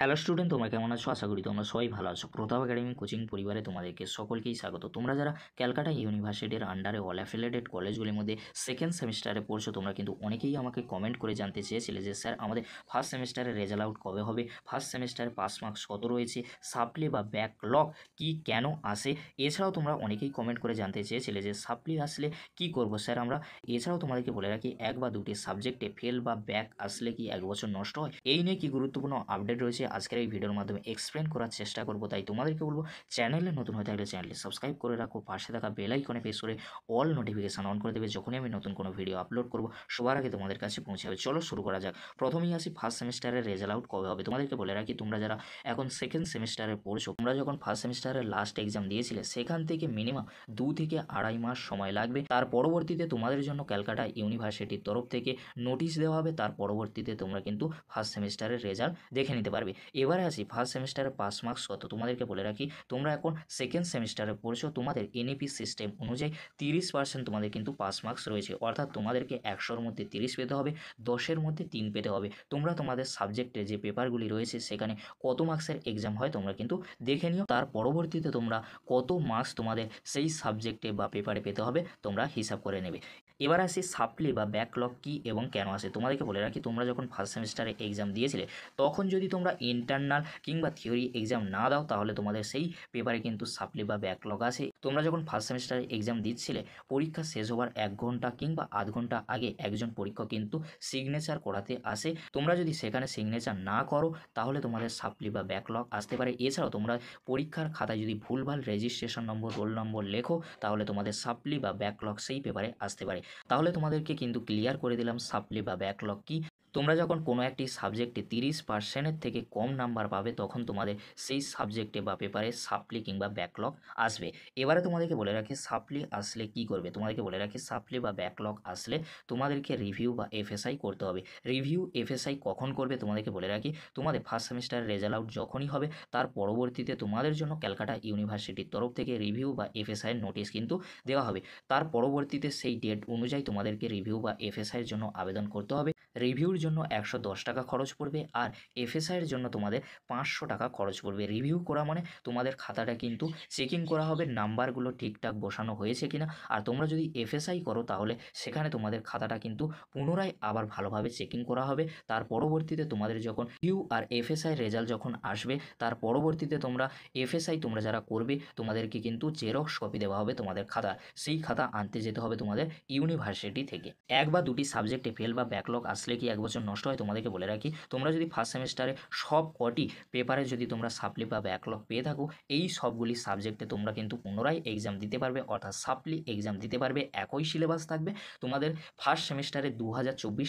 hello student তোমরা কেমন আছো আশা করি তোমরা সবাই ভালো আছো প্রতাপ একাডেমি কোচিং পরিবারে তোমাদেরকে সকলকেই স্বাগত তোমরা যারা ক্যালকাটা ইউনিভার্সিটির আন্ডারে অল অ্যাফিলেটেড কলেজগুলির মধ্যে সেকেন্ড সেমিস্টারে পড়ছো তোমরা কিন্তু অনেকেই আমাকে কমেন্ট করে জানতে চেয়েছিলে যে স্যার আমাদের ফার্স্ট সেমিস্টারে রেজাল্ট আউট কবে হবে ফার্স্ট সেমিস্টারে পাস মার্কস কত রয়েছে সাপ্লি বা ব্যাকলগ কি কেন আসে এছাড়াও তোমরা অনেকেই কমেন্ট করে জানতে চেয়েছিলে যে সাপ্লি আসলে কি করব স্যার আমরা এছাড়াও তোমাদেরকে বলে রাখি এক বা দুটি সাবজেক্টে ফেল বা ব্যাক আসলে কি এক বছর নষ্ট হয় এই নিয়ে কি গুরুত্বপূর্ণ আপডেট রয়েছে আজকের এই ভিডিওর মাধ্যমে এক্সপ্লেন করার চেষ্টা করব তাই তোমাদেরকে বলবো চ্যানেলে নতুন হয়ে থাকলে চ্যানেলটি সাবস্ক্রাইব করে রাখো পাশে থাকা বেল আইকনে প্রেস করে অল নোটিফিকেশান অন করে দেবে যখনই আমি নতুন কোনো ভিডিও আপলোড করব সবার আগে তোমাদের কাছে পৌঁছাবে চলো শুরু করা যাক প্রথমেই আসি ফার্স্ট সেমিস্টারের রেজাল্ট আউট কবে হবে তোমাদেরকে বলে রাখি তোমরা যারা এখন সেকেন্ড সেমিস্টারে পড়ছো তোমরা যখন ফার্স্ট সেমিস্টারের লাস্ট এক্সাম দিয়েছিলে সেখান থেকে মিনিমাম দু থেকে আড়াই মাস সময় লাগবে তার পরবর্তীতে তোমাদের জন্য ক্যালকাটা ইউনিভার্সিটির তরফ থেকে নোটিশ দেওয়া হবে তার পরবর্তীতে তোমরা কিন্তু ফার্স্ট সেমিস্টারের রেজাল্ট দেখে নিতে পারবে এবারে আসি ফার্স্ট সেমিস্টারে পাস মার্কস কত তোমাদেরকে বলে রাখি তোমরা এখন সেকেন্ড সেমিস্টারে পড়ছো তোমাদের এনএপি সিস্টেম অনুযায়ী তিরিশ পার্সেন্ট তোমাদের কিন্তু পাস মার্কস রয়েছে অর্থাৎ তোমাদেরকে একশোর মধ্যে তিরিশ পেতে হবে দশের মধ্যে তিন পেতে হবে তোমরা তোমাদের সাবজেক্টে যে পেপারগুলি রয়েছে সেখানে কত মার্কসের এক্সাম হয় তোমরা কিন্তু দেখে নিও তার পরবর্তীতে তোমরা কত মার্কস তোমাদের সেই সাবজেক্টে বা পেপারে পেতে হবে তোমরা হিসাব করে নেবে এবার আসে সাপ্লি বা ব্যাকলগ কি এবং কেন আসে তোমাদেরকে বলে রাখি তোমরা যখন ফার্স্ট সেমিস্টারে এক্সাম দিয়েছিলে তখন যদি তোমরা ইন্টারনাল কিংবা থিওরি এক্সাম না দাও তাহলে তোমাদের সেই পেপারে কিন্তু সাপ্লি বা ব্যাকলগ আসে তোমরা যখন ফার্স্ট সেমিস্টারে এক্সাম দিচ্ছিলে পরীক্ষা শেষ হওয়ার এক ঘন্টা কিংবা আধ ঘন্টা আগে একজন পরীক্ষক কিন্তু সিগনেচার করাতে আসে তোমরা যদি সেখানে সিগনেচার না করো তাহলে তোমাদের সাপ্লি বা ব্যাকলগ আসতে পারে এছাড়াও তোমরা পরীক্ষার খাতায় যদি ভুলভাল রেজিস্ট্রেশন নম্বর রোল নম্বর লেখো তাহলে তোমাদের সাপ্লি বা ব্যাকলগ সেই পেপারে আসতে পারে তাহলে তোমাদেরকে কিন্তু ক্লিয়ার করে দিলাম সাপ্লি বা ব্যাকলগ কি তোমরা যখন কোনো একটি সাবজেক্টে তিরিশ পার্সেন্টের থেকে কম নাম্বার পাবে তখন তোমাদের সেই সাবজেক্টে বা পেপারে সাপ্লি কিংবা ব্যাকলগ আসবে এবারে তোমাদেরকে বলে রাখি সাপ্লি আসলে কি করবে তোমাদেরকে বলে রাখি সাপ্লি বা ব্যাকলগ আসলে তোমাদেরকে রিভিউ বা এফএসআই করতে হবে রিভিউ এফএসআই কখন করবে তোমাদেরকে বলে রাখি তোমাদের ফার্স্ট সেমিস্টার রেজাল্ট আউট যখনই হবে তার পরবর্তীতে তোমাদের জন্য ক্যালকাটা ইউনিভার্সিটির তরফ থেকে রিভিউ বা এফএসআইয়ের নোটিশ কিন্তু দেওয়া হবে তার পরবর্তীতে সেই ডেট অনুযায়ী তোমাদেরকে রিভিউ বা এফএসআইয়ের জন্য আবেদন করতে হবে রিভিউর জন্য একশো দশ টাকা খরচ পড়বে আর এফএসআইয়ের জন্য তোমাদের পাঁচশো টাকা খরচ পড়বে রিভিউ করা মানে তোমাদের খাতাটা কিন্তু চেকিং করা হবে নাম্বারগুলো ঠিকঠাক বসানো হয়েছে কিনা আর তোমরা যদি এফএসআই করো তাহলে সেখানে তোমাদের খাতাটা কিন্তু পুনরায় আবার ভালোভাবে চেকিং করা হবে তার পরবর্তীতে তোমাদের যখন ইউ আর এফএসআই রেজাল্ট যখন আসবে তার পরবর্তীতে তোমরা এফএসআই তোমরা যারা করবে তোমাদেরকে কিন্তু জেরক্স কপি দেওয়া হবে তোমাদের খাতা সেই খাতা আনতে যেতে হবে তোমাদের ইউনিভার্সিটি থেকে এক বা দুটি সাবজেক্টে ফেল বা ব্যাকলগ আসলে কি এক বছর বছর নষ্ট হয় তোমাদেরকে বলে রাখি তোমরা যদি ফার্স্ট সেমিস্টারে সব কটি পেপারে যদি তোমরা সাপ্লি বা ব্যাকলগ পেয়ে থাকো এই সবগুলি সাবজেক্টে তোমরা কিন্তু পুনরায় এক্সাম দিতে পারবে অর্থাৎ সাপ্লি এক্সাম দিতে পারবে একই সিলেবাস থাকবে তোমাদের ফার্স্ট সেমিস্টারে দু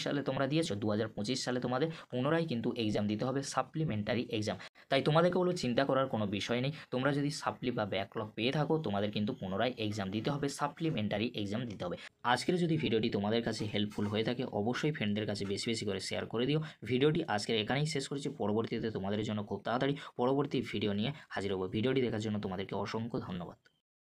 সালে তোমরা দিয়েছো দু সালে তোমাদের পুনরায় কিন্তু এক্সাম দিতে হবে সাপ্লিমেন্টারি এক্সাম তাই তোমাদেরকে বলবো চিন্তা করার কোনো বিষয় নেই তোমরা যদি সাপ্লি বা ব্যাকলগ পেয়ে থাকো তোমাদের কিন্তু পুনরায় এক্সাম দিতে হবে সাপ্লিমেন্টারি এক্সাম দিতে হবে আজকের যদি ভিডিওটি তোমাদের কাছে হেল্পফুল হয়ে থাকে অবশ্যই ফ্রেন্ডদের কাছে বেশি বেশি করে শেয়ার করে দিও ভিডিওটি আজকের এখানেই শেষ করেছি পরবর্তীতে তোমাদের জন্য খুব তাড়াতাড়ি পরবর্তী ভিডিও নিয়ে হাজির হবো ভিডিওটি দেখার জন্য তোমাদেরকে অসংখ্য ধন্যবাদ